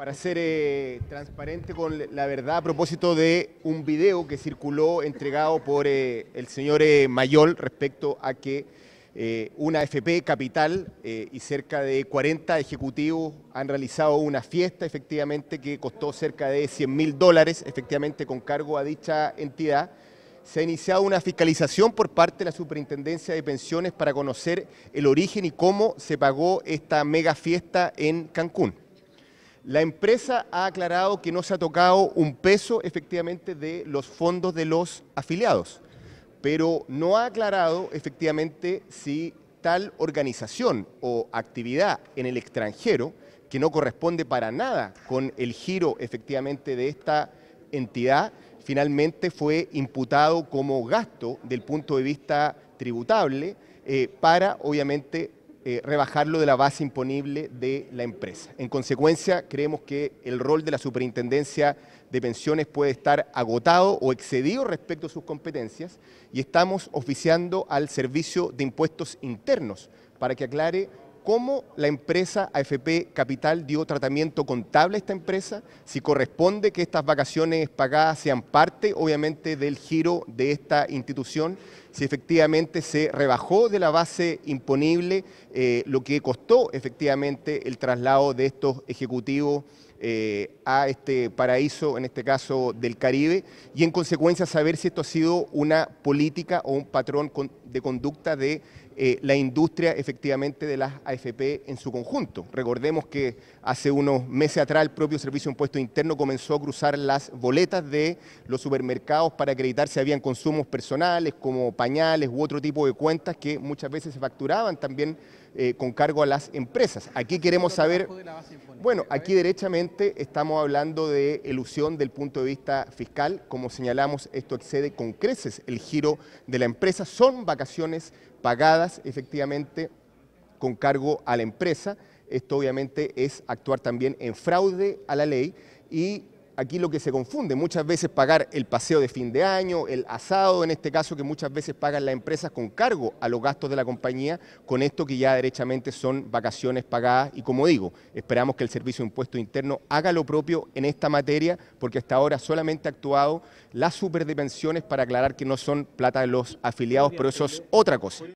para ser eh, transparente con la verdad a propósito de un video que circuló entregado por eh, el señor eh, Mayol respecto a que una FP Capital y cerca de 40 ejecutivos han realizado una fiesta efectivamente que costó cerca de 100 mil dólares efectivamente con cargo a dicha entidad se ha iniciado una fiscalización por parte de la Superintendencia de Pensiones para conocer el origen y cómo se pagó esta mega fiesta en Cancún. La empresa ha aclarado que no se ha tocado un peso efectivamente de los fondos de los afiliados, pero no ha aclarado efectivamente si tal organización o actividad en el extranjero, que no corresponde para nada con el giro efectivamente de esta entidad, finalmente fue imputado como gasto del punto de vista tributable eh, para obviamente eh, rebajarlo de la base imponible de la empresa. En consecuencia, creemos que el rol de la superintendencia de pensiones puede estar agotado o excedido respecto a sus competencias y estamos oficiando al servicio de impuestos internos para que aclare cómo la empresa AFP Capital dio tratamiento contable a esta empresa, si corresponde que estas vacaciones pagadas sean parte, obviamente, del giro de esta institución, si efectivamente se rebajó de la base imponible eh, lo que costó efectivamente el traslado de estos ejecutivos eh, a este paraíso, en este caso del Caribe, y en consecuencia saber si esto ha sido una política o un patrón de conducta de eh, la industria efectivamente de las AFP en su conjunto. Recordemos que hace unos meses atrás el propio Servicio de Impuesto Interno comenzó a cruzar las boletas de los supermercados para acreditar si habían consumos personales como pañales u otro tipo de cuentas que muchas veces se facturaban también eh, con cargo a las empresas. Aquí queremos saber, bueno, aquí derechamente estamos hablando de elusión del punto de vista fiscal, como señalamos, esto excede con creces el giro de la empresa, son vacaciones pagadas efectivamente con cargo a la empresa, esto obviamente es actuar también en fraude a la ley y aquí lo que se confunde, muchas veces pagar el paseo de fin de año, el asado en este caso, que muchas veces pagan las empresas con cargo a los gastos de la compañía, con esto que ya derechamente son vacaciones pagadas y como digo, esperamos que el Servicio de Impuesto Interno haga lo propio en esta materia, porque hasta ahora solamente ha actuado las super de pensiones para aclarar que no son plata de los afiliados, pero eso es otra cosa.